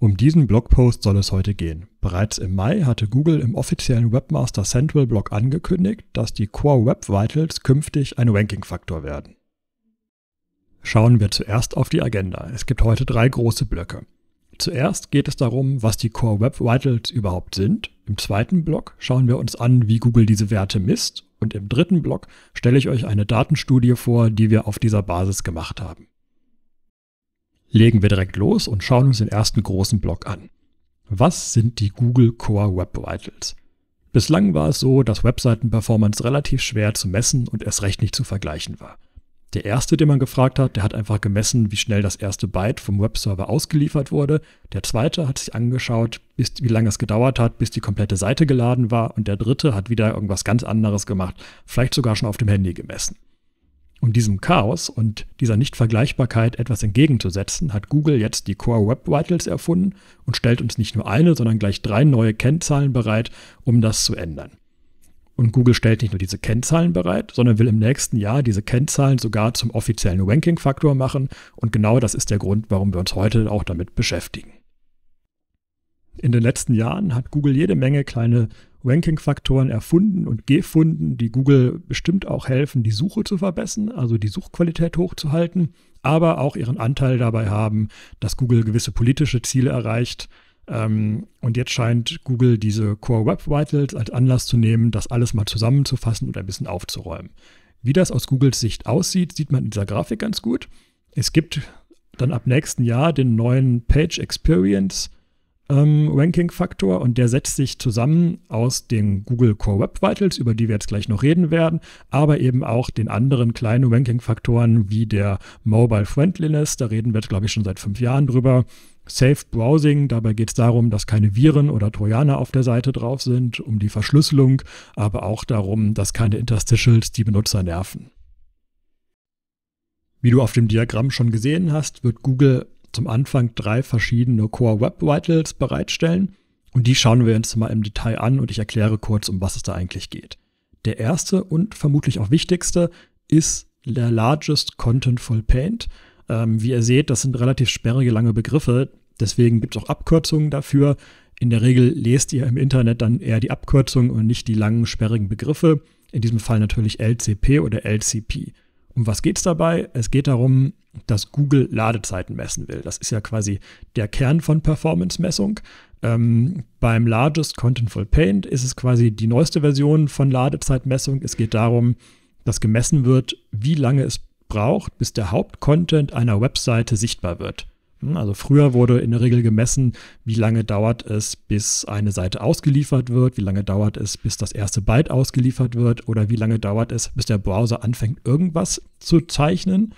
Um diesen Blogpost soll es heute gehen. Bereits im Mai hatte Google im offiziellen Webmaster Central Blog angekündigt, dass die Core Web Vitals künftig ein Ranking-Faktor werden. Schauen wir zuerst auf die Agenda. Es gibt heute drei große Blöcke. Zuerst geht es darum, was die Core Web Vitals überhaupt sind. Im zweiten Block schauen wir uns an, wie Google diese Werte misst. Und im dritten Block stelle ich euch eine Datenstudie vor, die wir auf dieser Basis gemacht haben legen wir direkt los und schauen uns den ersten großen Block an. Was sind die Google Core Web Vitals? Bislang war es so, dass Webseitenperformance relativ schwer zu messen und erst recht nicht zu vergleichen war. Der erste, den man gefragt hat, der hat einfach gemessen, wie schnell das erste Byte vom Webserver ausgeliefert wurde. Der zweite hat sich angeschaut, bis, wie lange es gedauert hat, bis die komplette Seite geladen war. Und der dritte hat wieder irgendwas ganz anderes gemacht, vielleicht sogar schon auf dem Handy gemessen. Um diesem Chaos und dieser Nichtvergleichbarkeit etwas entgegenzusetzen, hat Google jetzt die Core Web Vitals erfunden und stellt uns nicht nur eine, sondern gleich drei neue Kennzahlen bereit, um das zu ändern. Und Google stellt nicht nur diese Kennzahlen bereit, sondern will im nächsten Jahr diese Kennzahlen sogar zum offiziellen Ranking-Faktor machen. Und genau das ist der Grund, warum wir uns heute auch damit beschäftigen. In den letzten Jahren hat Google jede Menge kleine Ranking-Faktoren erfunden und gefunden, die Google bestimmt auch helfen, die Suche zu verbessern, also die Suchqualität hochzuhalten, aber auch ihren Anteil dabei haben, dass Google gewisse politische Ziele erreicht. Ähm, und jetzt scheint Google diese Core Web Vitals als Anlass zu nehmen, das alles mal zusammenzufassen und ein bisschen aufzuräumen. Wie das aus Googles Sicht aussieht, sieht man in dieser Grafik ganz gut. Es gibt dann ab nächsten Jahr den neuen Page Experience ähm, Ranking-Faktor und der setzt sich zusammen aus den Google Core Web Vitals, über die wir jetzt gleich noch reden werden, aber eben auch den anderen kleinen Ranking-Faktoren wie der Mobile Friendliness, da reden wir jetzt glaube ich schon seit fünf Jahren drüber, Safe Browsing, dabei geht es darum, dass keine Viren oder Trojaner auf der Seite drauf sind, um die Verschlüsselung, aber auch darum, dass keine Interstitials die Benutzer nerven. Wie du auf dem Diagramm schon gesehen hast, wird Google zum Anfang drei verschiedene Core Web Vitals bereitstellen. Und die schauen wir uns mal im Detail an und ich erkläre kurz, um was es da eigentlich geht. Der erste und vermutlich auch wichtigste ist der Largest Contentful Paint. Ähm, wie ihr seht, das sind relativ sperrige, lange Begriffe. Deswegen gibt es auch Abkürzungen dafür. In der Regel lest ihr im Internet dann eher die Abkürzungen und nicht die langen, sperrigen Begriffe. In diesem Fall natürlich LCP oder LCP. Um was geht es dabei? Es geht darum, dass Google Ladezeiten messen will. Das ist ja quasi der Kern von Performance-Messung. Ähm, beim Largest Contentful Paint ist es quasi die neueste Version von Ladezeitmessung. Es geht darum, dass gemessen wird, wie lange es braucht, bis der Hauptcontent einer Webseite sichtbar wird. Hm, also früher wurde in der Regel gemessen, wie lange dauert es, bis eine Seite ausgeliefert wird, wie lange dauert es, bis das erste Byte ausgeliefert wird oder wie lange dauert es, bis der Browser anfängt, irgendwas zu zeichnen.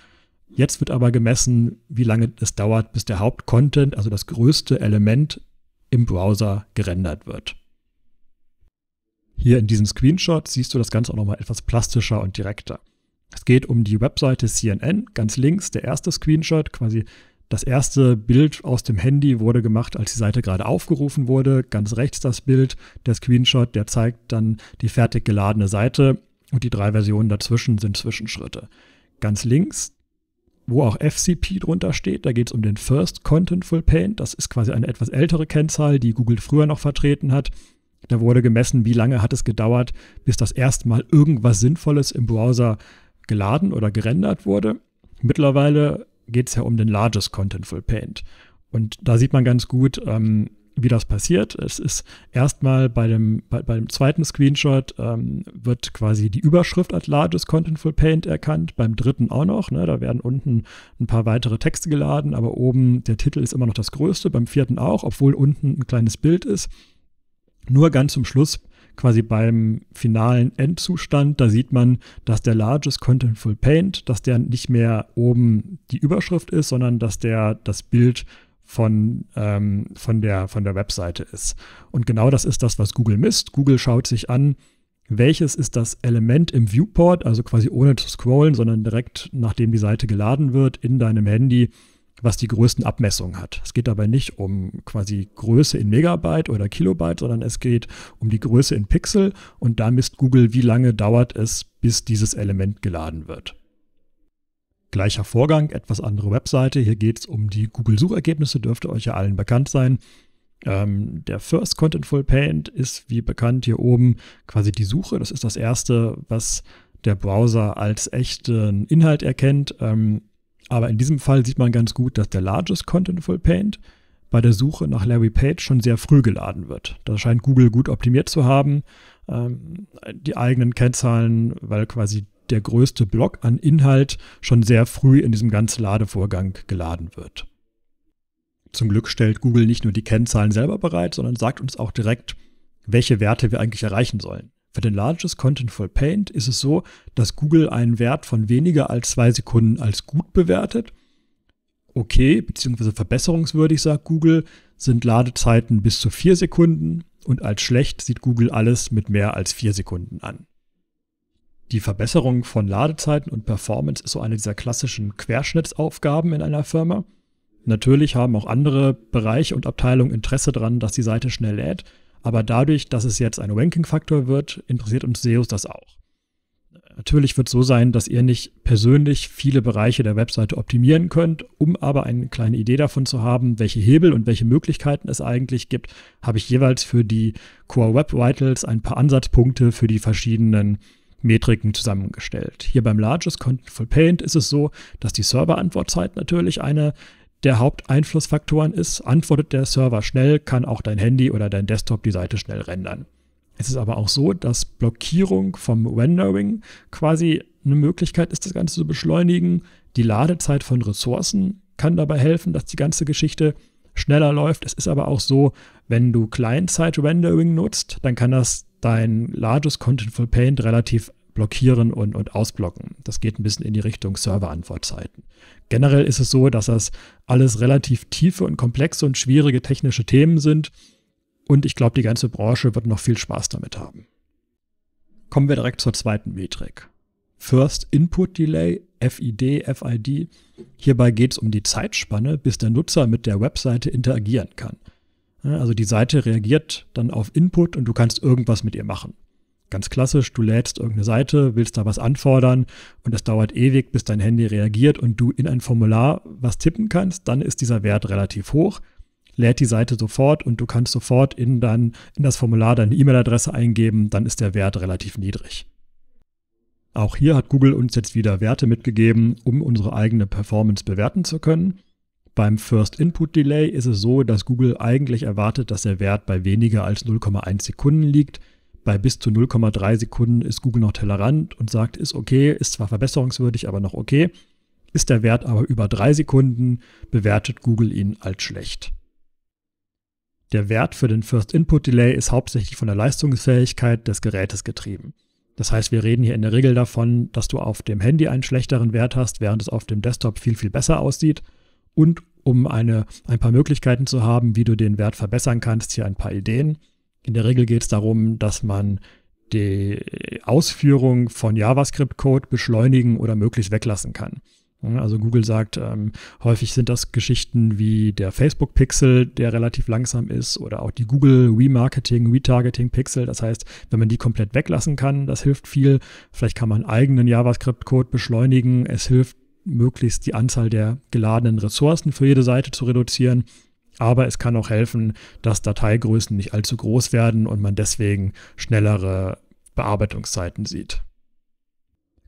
Jetzt wird aber gemessen, wie lange es dauert, bis der Hauptcontent, also das größte Element im Browser gerendert wird. Hier in diesem Screenshot siehst du das Ganze auch nochmal etwas plastischer und direkter. Es geht um die Webseite CNN, ganz links der erste Screenshot, quasi das erste Bild aus dem Handy wurde gemacht, als die Seite gerade aufgerufen wurde. Ganz rechts das Bild, der Screenshot, der zeigt dann die fertig geladene Seite und die drei Versionen dazwischen sind Zwischenschritte. Ganz links, wo auch FCP drunter steht, da geht es um den First Contentful Paint. Das ist quasi eine etwas ältere Kennzahl, die Google früher noch vertreten hat. Da wurde gemessen, wie lange hat es gedauert, bis das erste Mal irgendwas Sinnvolles im Browser geladen oder gerendert wurde. Mittlerweile geht es ja um den Largest Contentful Paint. Und da sieht man ganz gut, ähm, wie das passiert. Es ist erstmal bei dem, bei, bei dem zweiten Screenshot ähm, wird quasi die Überschrift als Largest Contentful Paint erkannt, beim dritten auch noch. Ne? Da werden unten ein paar weitere Texte geladen, aber oben der Titel ist immer noch das größte, beim vierten auch, obwohl unten ein kleines Bild ist. Nur ganz zum Schluss quasi beim finalen Endzustand, da sieht man, dass der Largest Contentful Paint, dass der nicht mehr oben die Überschrift ist, sondern dass der das Bild von, ähm, von, der, von der Webseite ist. Und genau das ist das, was Google misst. Google schaut sich an, welches ist das Element im Viewport, also quasi ohne zu scrollen, sondern direkt nachdem die Seite geladen wird in deinem Handy, was die größten Abmessungen hat. Es geht dabei nicht um quasi Größe in Megabyte oder Kilobyte, sondern es geht um die Größe in Pixel und da misst Google, wie lange dauert es, bis dieses Element geladen wird. Gleicher Vorgang, etwas andere Webseite. Hier geht es um die Google-Suchergebnisse, dürfte euch ja allen bekannt sein. Ähm, der First Contentful Paint ist, wie bekannt, hier oben quasi die Suche. Das ist das Erste, was der Browser als echten Inhalt erkennt. Ähm, aber in diesem Fall sieht man ganz gut, dass der Largest Contentful Paint bei der Suche nach Larry Page schon sehr früh geladen wird. Das scheint Google gut optimiert zu haben. Ähm, die eigenen Kennzahlen, weil quasi der größte Block an Inhalt schon sehr früh in diesem ganzen Ladevorgang geladen wird. Zum Glück stellt Google nicht nur die Kennzahlen selber bereit, sondern sagt uns auch direkt, welche Werte wir eigentlich erreichen sollen. Für den Largest Contentful Paint ist es so, dass Google einen Wert von weniger als zwei Sekunden als gut bewertet. Okay, beziehungsweise verbesserungswürdig, sagt Google, sind Ladezeiten bis zu vier Sekunden und als schlecht sieht Google alles mit mehr als vier Sekunden an. Die Verbesserung von Ladezeiten und Performance ist so eine dieser klassischen Querschnittsaufgaben in einer Firma. Natürlich haben auch andere Bereiche und Abteilungen Interesse daran, dass die Seite schnell lädt aber dadurch, dass es jetzt ein Ranking-Faktor wird, interessiert uns SEOs das auch. Natürlich wird es so sein, dass ihr nicht persönlich viele Bereiche der Webseite optimieren könnt, um aber eine kleine Idee davon zu haben, welche Hebel und welche Möglichkeiten es eigentlich gibt, habe ich jeweils für die Core Web Vitals ein paar Ansatzpunkte für die verschiedenen Metriken zusammengestellt. Hier beim Largest Contentful Paint ist es so, dass die Serverantwortzeit natürlich eine der Haupteinflussfaktoren ist, antwortet der Server schnell, kann auch dein Handy oder dein Desktop die Seite schnell rendern. Es ist aber auch so, dass Blockierung vom Rendering quasi eine Möglichkeit ist, das Ganze zu beschleunigen. Die Ladezeit von Ressourcen kann dabei helfen, dass die ganze Geschichte schneller läuft. Es ist aber auch so, wenn du Client-Side-Rendering nutzt, dann kann das dein Largest Contentful Paint relativ blockieren und, und ausblocken. Das geht ein bisschen in die Richtung Serverantwortzeiten. Generell ist es so, dass das alles relativ tiefe und komplexe und schwierige technische Themen sind. Und ich glaube, die ganze Branche wird noch viel Spaß damit haben. Kommen wir direkt zur zweiten Metrik. First Input Delay, FID, FID. Hierbei geht es um die Zeitspanne, bis der Nutzer mit der Webseite interagieren kann. Also die Seite reagiert dann auf Input und du kannst irgendwas mit ihr machen. Ganz klassisch, du lädst irgendeine Seite, willst da was anfordern und es dauert ewig, bis dein Handy reagiert und du in ein Formular was tippen kannst, dann ist dieser Wert relativ hoch, lädt die Seite sofort und du kannst sofort in, dein, in das Formular deine E-Mail-Adresse eingeben, dann ist der Wert relativ niedrig. Auch hier hat Google uns jetzt wieder Werte mitgegeben, um unsere eigene Performance bewerten zu können. Beim First Input Delay ist es so, dass Google eigentlich erwartet, dass der Wert bei weniger als 0,1 Sekunden liegt. Bei bis zu 0,3 Sekunden ist Google noch tolerant und sagt, ist okay, ist zwar verbesserungswürdig, aber noch okay. Ist der Wert aber über 3 Sekunden, bewertet Google ihn als schlecht. Der Wert für den First Input Delay ist hauptsächlich von der Leistungsfähigkeit des Gerätes getrieben. Das heißt, wir reden hier in der Regel davon, dass du auf dem Handy einen schlechteren Wert hast, während es auf dem Desktop viel, viel besser aussieht. Und um eine, ein paar Möglichkeiten zu haben, wie du den Wert verbessern kannst, hier ein paar Ideen. In der Regel geht es darum, dass man die Ausführung von JavaScript-Code beschleunigen oder möglichst weglassen kann. Also Google sagt, ähm, häufig sind das Geschichten wie der Facebook-Pixel, der relativ langsam ist, oder auch die Google Remarketing, Retargeting-Pixel. Das heißt, wenn man die komplett weglassen kann, das hilft viel. Vielleicht kann man eigenen JavaScript-Code beschleunigen. Es hilft möglichst die Anzahl der geladenen Ressourcen für jede Seite zu reduzieren. Aber es kann auch helfen, dass Dateigrößen nicht allzu groß werden und man deswegen schnellere Bearbeitungszeiten sieht.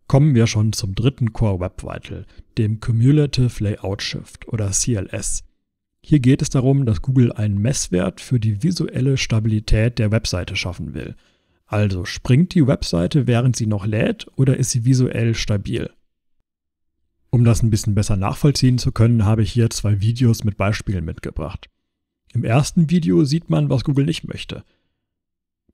Kommen wir schon zum dritten Core Web Vital, dem Cumulative Layout Shift oder CLS. Hier geht es darum, dass Google einen Messwert für die visuelle Stabilität der Webseite schaffen will. Also springt die Webseite, während sie noch lädt, oder ist sie visuell stabil? Um das ein bisschen besser nachvollziehen zu können, habe ich hier zwei Videos mit Beispielen mitgebracht. Im ersten Video sieht man, was Google nicht möchte.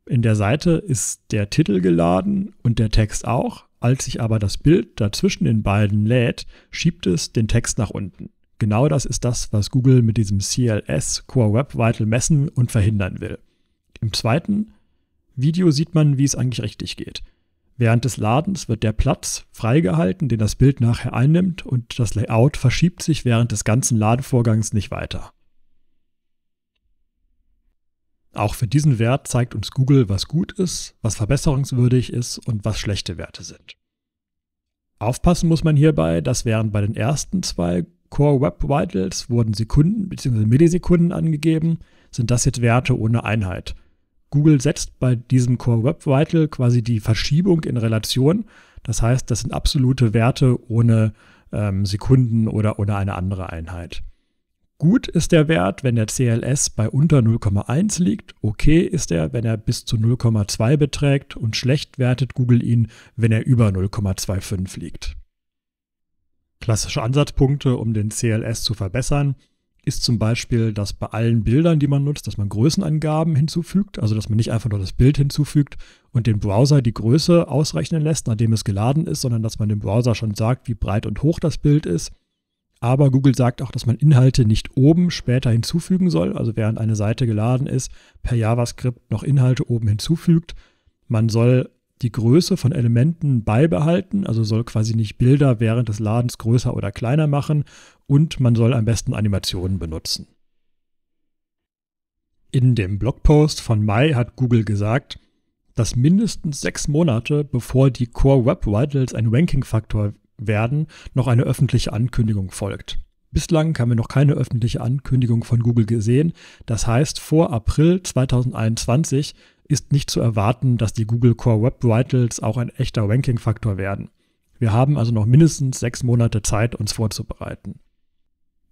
In der Seite ist der Titel geladen und der Text auch. Als sich aber das Bild dazwischen den beiden lädt, schiebt es den Text nach unten. Genau das ist das, was Google mit diesem CLS Core Web Vital messen und verhindern will. Im zweiten Video sieht man, wie es eigentlich richtig geht. Während des Ladens wird der Platz freigehalten, den das Bild nachher einnimmt, und das Layout verschiebt sich während des ganzen Ladevorgangs nicht weiter. Auch für diesen Wert zeigt uns Google, was gut ist, was verbesserungswürdig ist und was schlechte Werte sind. Aufpassen muss man hierbei, dass während bei den ersten zwei Core Web Vitals wurden Sekunden bzw. Millisekunden angegeben, sind das jetzt Werte ohne Einheit. Google setzt bei diesem Core Web Vital quasi die Verschiebung in Relation. Das heißt, das sind absolute Werte ohne ähm, Sekunden oder ohne eine andere Einheit. Gut ist der Wert, wenn der CLS bei unter 0,1 liegt. Okay ist er, wenn er bis zu 0,2 beträgt. Und schlecht wertet Google ihn, wenn er über 0,25 liegt. Klassische Ansatzpunkte, um den CLS zu verbessern, ist zum Beispiel, dass bei allen Bildern, die man nutzt, dass man Größenangaben hinzufügt, also dass man nicht einfach nur das Bild hinzufügt und den Browser die Größe ausrechnen lässt, nachdem es geladen ist, sondern dass man dem Browser schon sagt, wie breit und hoch das Bild ist. Aber Google sagt auch, dass man Inhalte nicht oben später hinzufügen soll, also während eine Seite geladen ist, per JavaScript noch Inhalte oben hinzufügt. Man soll die Größe von Elementen beibehalten, also soll quasi nicht Bilder während des Ladens größer oder kleiner machen und man soll am besten Animationen benutzen. In dem Blogpost von Mai hat Google gesagt, dass mindestens sechs Monate bevor die Core Web Vitals ein Ranking-Faktor werden, noch eine öffentliche Ankündigung folgt. Bislang haben wir noch keine öffentliche Ankündigung von Google gesehen. Das heißt, vor April 2021 ist nicht zu erwarten, dass die Google Core Web Vitals auch ein echter Ranking-Faktor werden. Wir haben also noch mindestens sechs Monate Zeit, uns vorzubereiten.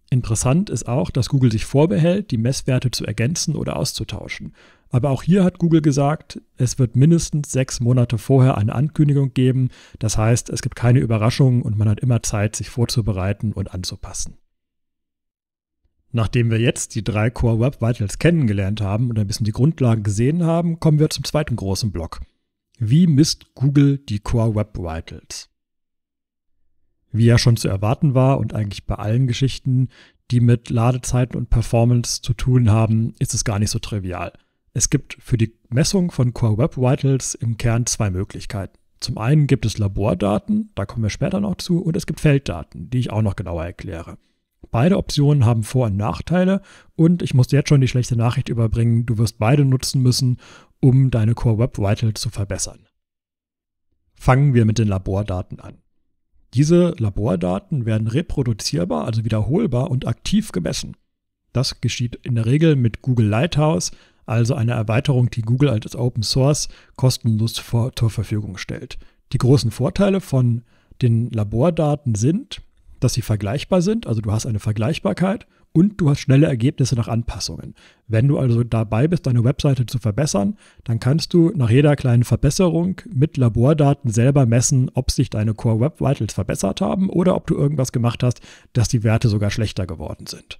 Interessant ist auch, dass Google sich vorbehält, die Messwerte zu ergänzen oder auszutauschen. Aber auch hier hat Google gesagt, es wird mindestens sechs Monate vorher eine Ankündigung geben. Das heißt, es gibt keine Überraschungen und man hat immer Zeit, sich vorzubereiten und anzupassen. Nachdem wir jetzt die drei Core Web Vitals kennengelernt haben und ein bisschen die Grundlagen gesehen haben, kommen wir zum zweiten großen Block. Wie misst Google die Core Web Vitals? Wie ja schon zu erwarten war und eigentlich bei allen Geschichten, die mit Ladezeiten und Performance zu tun haben, ist es gar nicht so trivial. Es gibt für die Messung von Core Web Vitals im Kern zwei Möglichkeiten. Zum einen gibt es Labordaten, da kommen wir später noch zu, und es gibt Felddaten, die ich auch noch genauer erkläre. Beide Optionen haben Vor- und Nachteile und ich muss dir jetzt schon die schlechte Nachricht überbringen, du wirst beide nutzen müssen, um deine Core Web Vital zu verbessern. Fangen wir mit den Labordaten an. Diese Labordaten werden reproduzierbar, also wiederholbar und aktiv gemessen. Das geschieht in der Regel mit Google Lighthouse, also einer Erweiterung, die Google als Open Source kostenlos zur Verfügung stellt. Die großen Vorteile von den Labordaten sind, dass sie vergleichbar sind, also du hast eine Vergleichbarkeit und du hast schnelle Ergebnisse nach Anpassungen. Wenn du also dabei bist, deine Webseite zu verbessern, dann kannst du nach jeder kleinen Verbesserung mit Labordaten selber messen, ob sich deine Core Web Vitals verbessert haben oder ob du irgendwas gemacht hast, dass die Werte sogar schlechter geworden sind.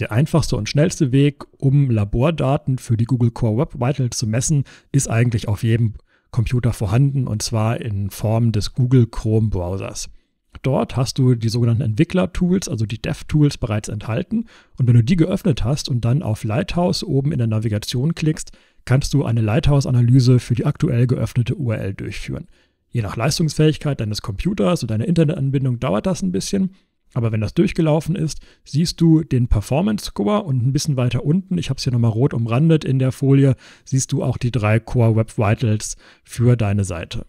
Der einfachste und schnellste Weg, um Labordaten für die Google Core Web Vitals zu messen, ist eigentlich auf jedem Computer vorhanden und zwar in Form des Google Chrome Browsers. Dort hast du die sogenannten Entwickler-Tools, also die Dev-Tools bereits enthalten. Und wenn du die geöffnet hast und dann auf Lighthouse oben in der Navigation klickst, kannst du eine Lighthouse-Analyse für die aktuell geöffnete URL durchführen. Je nach Leistungsfähigkeit deines Computers und deiner Internetanbindung dauert das ein bisschen, aber wenn das durchgelaufen ist, siehst du den Performance Score und ein bisschen weiter unten, ich habe es hier nochmal rot umrandet in der Folie, siehst du auch die drei Core Web Vitals für deine Seite.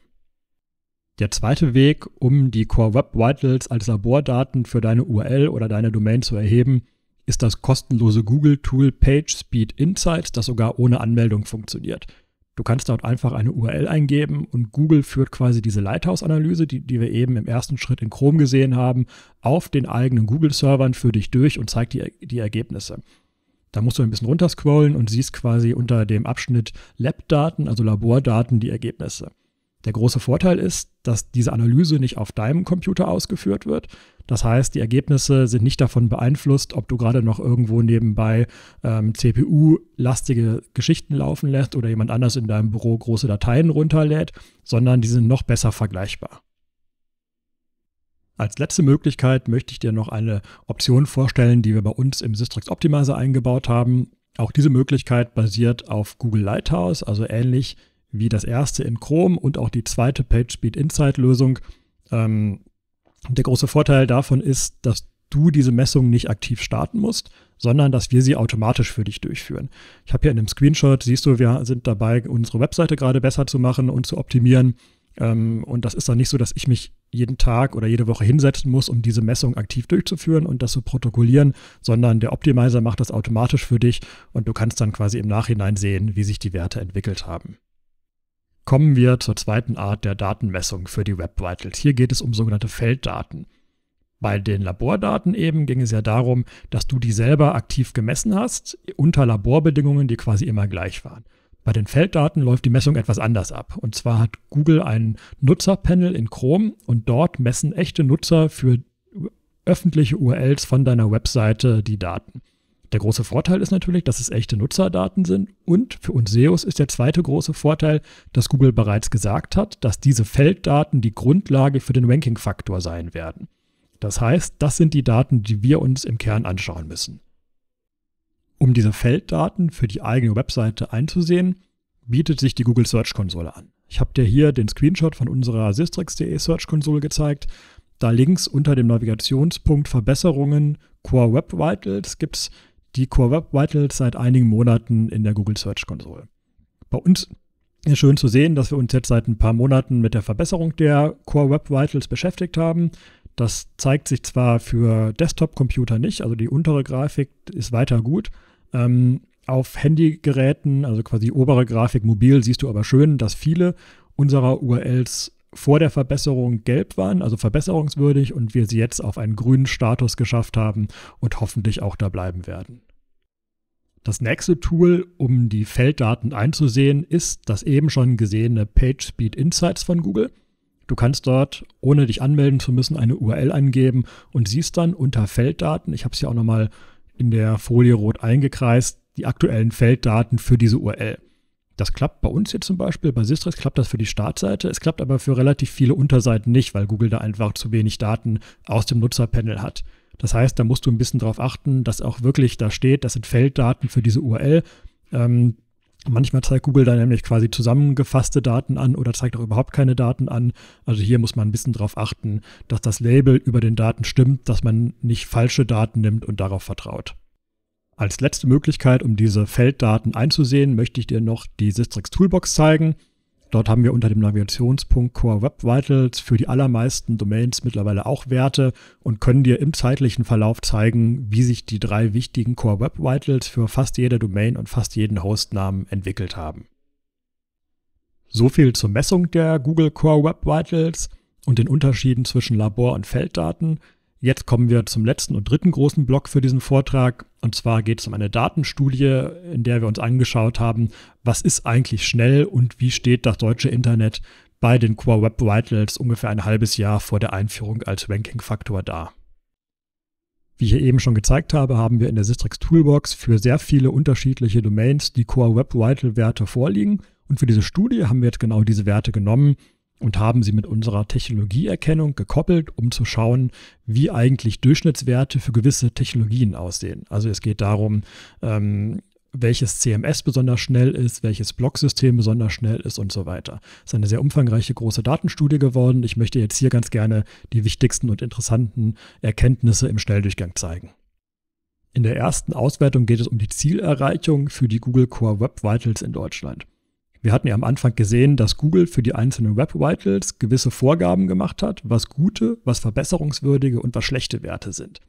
Der zweite Weg, um die Core Web Vitals als Labordaten für deine URL oder deine Domain zu erheben, ist das kostenlose Google-Tool PageSpeed Insights, das sogar ohne Anmeldung funktioniert. Du kannst dort einfach eine URL eingeben und Google führt quasi diese Lighthouse-Analyse, die, die wir eben im ersten Schritt in Chrome gesehen haben, auf den eigenen Google-Servern für dich durch und zeigt dir die Ergebnisse. Da musst du ein bisschen runterscrollen und siehst quasi unter dem Abschnitt Lab-Daten, also Labordaten, die Ergebnisse. Der große Vorteil ist, dass diese Analyse nicht auf deinem Computer ausgeführt wird. Das heißt, die Ergebnisse sind nicht davon beeinflusst, ob du gerade noch irgendwo nebenbei ähm, CPU-lastige Geschichten laufen lässt oder jemand anders in deinem Büro große Dateien runterlädt, sondern die sind noch besser vergleichbar. Als letzte Möglichkeit möchte ich dir noch eine Option vorstellen, die wir bei uns im Systrix Optimizer eingebaut haben. Auch diese Möglichkeit basiert auf Google Lighthouse, also ähnlich wie das erste in Chrome und auch die zweite PageSpeed Insight-Lösung. Ähm, der große Vorteil davon ist, dass du diese Messung nicht aktiv starten musst, sondern dass wir sie automatisch für dich durchführen. Ich habe hier in dem Screenshot, siehst du, wir sind dabei, unsere Webseite gerade besser zu machen und zu optimieren. Ähm, und das ist dann nicht so, dass ich mich jeden Tag oder jede Woche hinsetzen muss, um diese Messung aktiv durchzuführen und das zu protokollieren, sondern der Optimizer macht das automatisch für dich und du kannst dann quasi im Nachhinein sehen, wie sich die Werte entwickelt haben. Kommen wir zur zweiten Art der Datenmessung für die Web Vitals. Hier geht es um sogenannte Felddaten. Bei den Labordaten eben ging es ja darum, dass du die selber aktiv gemessen hast, unter Laborbedingungen, die quasi immer gleich waren. Bei den Felddaten läuft die Messung etwas anders ab. Und zwar hat Google ein Nutzerpanel in Chrome und dort messen echte Nutzer für öffentliche URLs von deiner Webseite die Daten. Der große Vorteil ist natürlich, dass es echte Nutzerdaten sind und für uns SEOs ist der zweite große Vorteil, dass Google bereits gesagt hat, dass diese Felddaten die Grundlage für den Ranking-Faktor sein werden. Das heißt, das sind die Daten, die wir uns im Kern anschauen müssen. Um diese Felddaten für die eigene Webseite einzusehen, bietet sich die Google Search Konsole an. Ich habe dir hier den Screenshot von unserer Sistrix.de Search Konsole gezeigt. Da links unter dem Navigationspunkt Verbesserungen Core Web Vitals gibt es die Core Web Vitals seit einigen Monaten in der Google Search Console. Bei uns ist schön zu sehen, dass wir uns jetzt seit ein paar Monaten mit der Verbesserung der Core Web Vitals beschäftigt haben. Das zeigt sich zwar für Desktop-Computer nicht, also die untere Grafik ist weiter gut. Ähm, auf Handygeräten, also quasi obere Grafik mobil, siehst du aber schön, dass viele unserer URLs vor der Verbesserung gelb waren, also verbesserungswürdig, und wir sie jetzt auf einen grünen Status geschafft haben und hoffentlich auch da bleiben werden. Das nächste Tool, um die Felddaten einzusehen, ist das eben schon gesehene PageSpeed Insights von Google. Du kannst dort, ohne dich anmelden zu müssen, eine URL angeben und siehst dann unter Felddaten, ich habe es ja auch nochmal in der Folie rot eingekreist, die aktuellen Felddaten für diese URL. Das klappt bei uns hier zum Beispiel, bei Sistrix klappt das für die Startseite. Es klappt aber für relativ viele Unterseiten nicht, weil Google da einfach zu wenig Daten aus dem Nutzerpanel hat. Das heißt, da musst du ein bisschen darauf achten, dass auch wirklich da steht, das sind Felddaten für diese URL. Ähm, manchmal zeigt Google da nämlich quasi zusammengefasste Daten an oder zeigt auch überhaupt keine Daten an. Also hier muss man ein bisschen darauf achten, dass das Label über den Daten stimmt, dass man nicht falsche Daten nimmt und darauf vertraut. Als letzte Möglichkeit, um diese Felddaten einzusehen, möchte ich dir noch die Sistrix Toolbox zeigen. Dort haben wir unter dem Navigationspunkt Core Web Vitals für die allermeisten Domains mittlerweile auch Werte und können dir im zeitlichen Verlauf zeigen, wie sich die drei wichtigen Core Web Vitals für fast jede Domain und fast jeden Hostnamen entwickelt haben. So viel zur Messung der Google Core Web Vitals und den Unterschieden zwischen Labor- und Felddaten. Jetzt kommen wir zum letzten und dritten großen Block für diesen Vortrag. Und zwar geht es um eine Datenstudie, in der wir uns angeschaut haben, was ist eigentlich schnell und wie steht das deutsche Internet bei den Core Web Vitals ungefähr ein halbes Jahr vor der Einführung als Ranking-Faktor dar. Wie ich hier eben schon gezeigt habe, haben wir in der Sistrix Toolbox für sehr viele unterschiedliche Domains die Core Web Vital Werte vorliegen. Und für diese Studie haben wir jetzt genau diese Werte genommen und haben sie mit unserer Technologieerkennung gekoppelt, um zu schauen, wie eigentlich Durchschnittswerte für gewisse Technologien aussehen. Also es geht darum, ähm, welches CMS besonders schnell ist, welches Blocksystem besonders schnell ist und so weiter. Es ist eine sehr umfangreiche große Datenstudie geworden. Ich möchte jetzt hier ganz gerne die wichtigsten und interessanten Erkenntnisse im Schnelldurchgang zeigen. In der ersten Auswertung geht es um die Zielerreichung für die Google Core Web Vitals in Deutschland. Wir hatten ja am Anfang gesehen, dass Google für die einzelnen Web Vitals gewisse Vorgaben gemacht hat, was gute, was verbesserungswürdige und was schlechte Werte sind.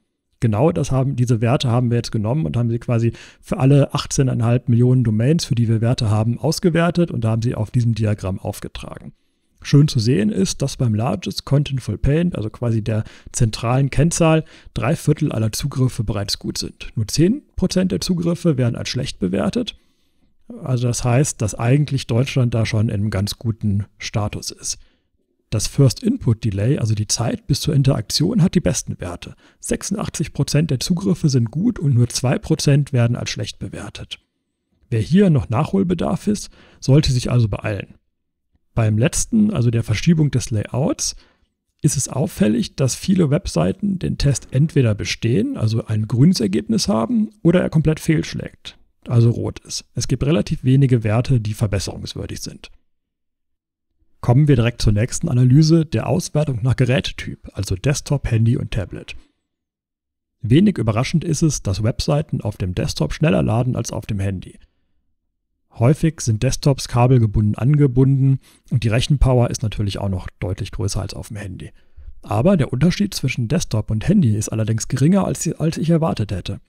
Genau das haben, diese Werte haben wir jetzt genommen und haben sie quasi für alle 18,5 Millionen Domains, für die wir Werte haben, ausgewertet und haben sie auf diesem Diagramm aufgetragen. Schön zu sehen ist, dass beim Largest Contentful Paint, also quasi der zentralen Kennzahl, drei Viertel aller Zugriffe bereits gut sind. Nur 10% der Zugriffe werden als schlecht bewertet also das heißt, dass eigentlich Deutschland da schon in einem ganz guten Status ist. Das First Input Delay, also die Zeit bis zur Interaktion, hat die besten Werte. 86% der Zugriffe sind gut und nur 2% werden als schlecht bewertet. Wer hier noch Nachholbedarf ist, sollte sich also beeilen. Beim letzten, also der Verschiebung des Layouts, ist es auffällig, dass viele Webseiten den Test entweder bestehen, also ein grünes Ergebnis haben, oder er komplett fehlschlägt also rot ist. Es gibt relativ wenige Werte, die verbesserungswürdig sind. Kommen wir direkt zur nächsten Analyse der Auswertung nach Gerätetyp, also Desktop, Handy und Tablet. Wenig überraschend ist es, dass Webseiten auf dem Desktop schneller laden als auf dem Handy. Häufig sind Desktops kabelgebunden angebunden und die Rechenpower ist natürlich auch noch deutlich größer als auf dem Handy. Aber der Unterschied zwischen Desktop und Handy ist allerdings geringer, als, ich erwartet hätte.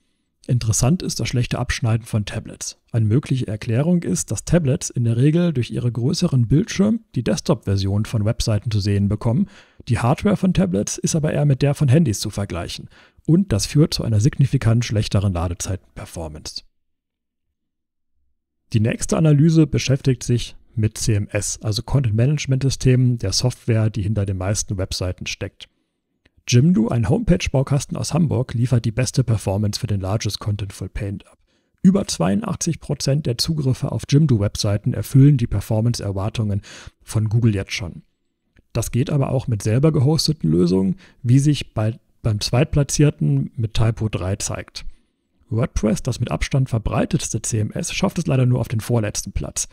Interessant ist das schlechte Abschneiden von Tablets. Eine mögliche Erklärung ist, dass Tablets in der Regel durch ihre größeren Bildschirme die Desktop-Version von Webseiten zu sehen bekommen. Die Hardware von Tablets ist aber eher mit der von Handys zu vergleichen. Und das führt zu einer signifikant schlechteren Ladezeiten-Performance. Die nächste Analyse beschäftigt sich mit CMS, also Content Management Systemen, der Software, die hinter den meisten Webseiten steckt. Jimdo, ein Homepage-Baukasten aus Hamburg, liefert die beste Performance für den Largest Contentful Paint ab. Über 82% der Zugriffe auf Jimdo-Webseiten erfüllen die Performance-Erwartungen von Google jetzt schon. Das geht aber auch mit selber gehosteten Lösungen, wie sich bei, beim Zweitplatzierten mit Typo 3 zeigt. WordPress, das mit Abstand verbreitetste CMS, schafft es leider nur auf den vorletzten Platz.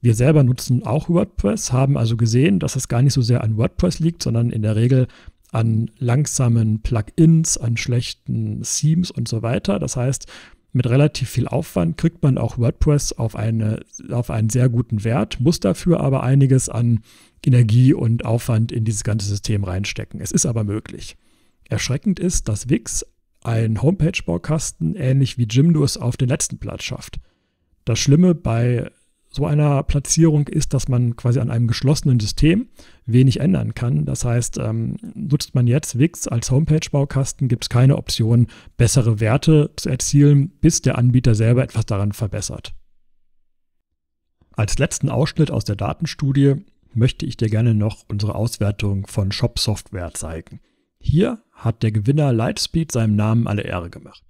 Wir selber nutzen auch WordPress, haben also gesehen, dass es gar nicht so sehr an WordPress liegt, sondern in der Regel an langsamen Plugins, an schlechten Themes und so weiter. Das heißt, mit relativ viel Aufwand kriegt man auch WordPress auf, eine, auf einen sehr guten Wert, muss dafür aber einiges an Energie und Aufwand in dieses ganze System reinstecken. Es ist aber möglich. Erschreckend ist, dass Wix ein Homepage-Baukasten ähnlich wie Jimdo es auf den letzten Platz schafft. Das Schlimme bei so einer Platzierung ist, dass man quasi an einem geschlossenen System wenig ändern kann. Das heißt, ähm, nutzt man jetzt Wix als Homepage-Baukasten, gibt es keine Option, bessere Werte zu erzielen, bis der Anbieter selber etwas daran verbessert. Als letzten Ausschnitt aus der Datenstudie möchte ich dir gerne noch unsere Auswertung von Shop Software zeigen. Hier hat der Gewinner Lightspeed seinem Namen alle Ehre gemacht.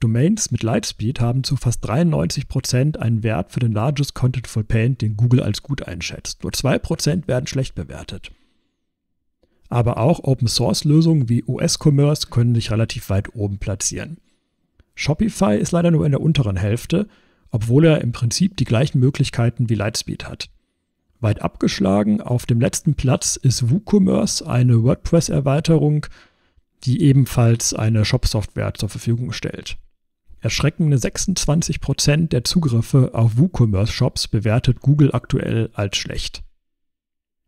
Domains mit Lightspeed haben zu fast 93% einen Wert für den Largest Contentful Paint, den Google als gut einschätzt. Nur 2% werden schlecht bewertet. Aber auch Open-Source-Lösungen wie US-Commerce können sich relativ weit oben platzieren. Shopify ist leider nur in der unteren Hälfte, obwohl er im Prinzip die gleichen Möglichkeiten wie Lightspeed hat. Weit abgeschlagen auf dem letzten Platz ist WooCommerce, eine WordPress-Erweiterung, die ebenfalls eine Shop-Software zur Verfügung stellt. Erschreckende 26 Prozent der Zugriffe auf WooCommerce-Shops bewertet Google aktuell als schlecht.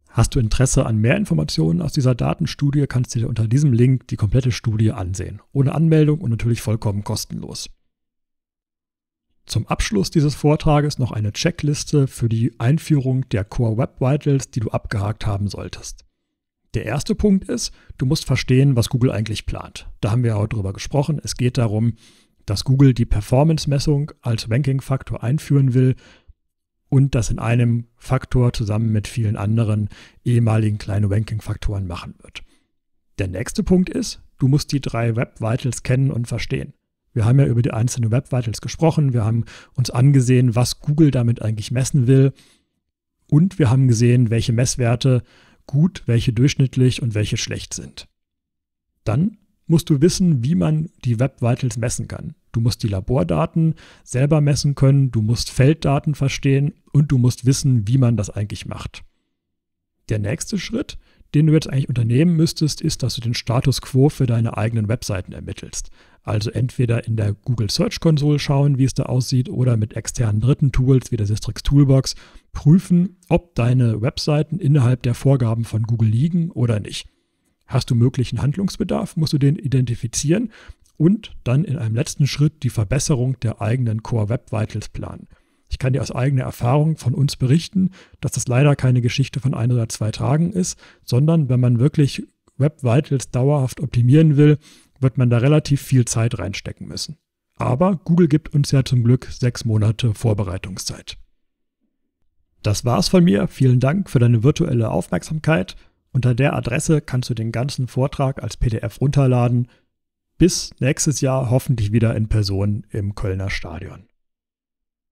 Hast du Interesse an mehr Informationen aus dieser Datenstudie, kannst du dir unter diesem Link die komplette Studie ansehen. Ohne Anmeldung und natürlich vollkommen kostenlos. Zum Abschluss dieses Vortrages noch eine Checkliste für die Einführung der Core Web Vitals, die du abgehakt haben solltest. Der erste Punkt ist, du musst verstehen, was Google eigentlich plant. Da haben wir ja heute drüber gesprochen. Es geht darum, dass Google die Performance-Messung als Ranking-Faktor einführen will und das in einem Faktor zusammen mit vielen anderen ehemaligen kleinen Ranking-Faktoren machen wird. Der nächste Punkt ist, du musst die drei Web Vitals kennen und verstehen. Wir haben ja über die einzelnen Web Vitals gesprochen, wir haben uns angesehen, was Google damit eigentlich messen will und wir haben gesehen, welche Messwerte gut, welche durchschnittlich und welche schlecht sind. Dann musst du wissen, wie man die Web Vitals messen kann. Du musst die Labordaten selber messen können, du musst Felddaten verstehen und du musst wissen, wie man das eigentlich macht. Der nächste Schritt, den du jetzt eigentlich unternehmen müsstest, ist, dass du den Status quo für deine eigenen Webseiten ermittelst. Also entweder in der Google Search Console schauen, wie es da aussieht, oder mit externen dritten Tools wie der Sistrix Toolbox prüfen, ob deine Webseiten innerhalb der Vorgaben von Google liegen oder nicht. Hast du möglichen Handlungsbedarf, musst du den identifizieren und dann in einem letzten Schritt die Verbesserung der eigenen Core Web Vitals planen. Ich kann dir aus eigener Erfahrung von uns berichten, dass das leider keine Geschichte von ein oder zwei Tagen ist, sondern wenn man wirklich Web Vitals dauerhaft optimieren will, wird man da relativ viel Zeit reinstecken müssen. Aber Google gibt uns ja zum Glück sechs Monate Vorbereitungszeit. Das war's von mir. Vielen Dank für deine virtuelle Aufmerksamkeit. Unter der Adresse kannst du den ganzen Vortrag als PDF runterladen. Bis nächstes Jahr hoffentlich wieder in Person im Kölner Stadion.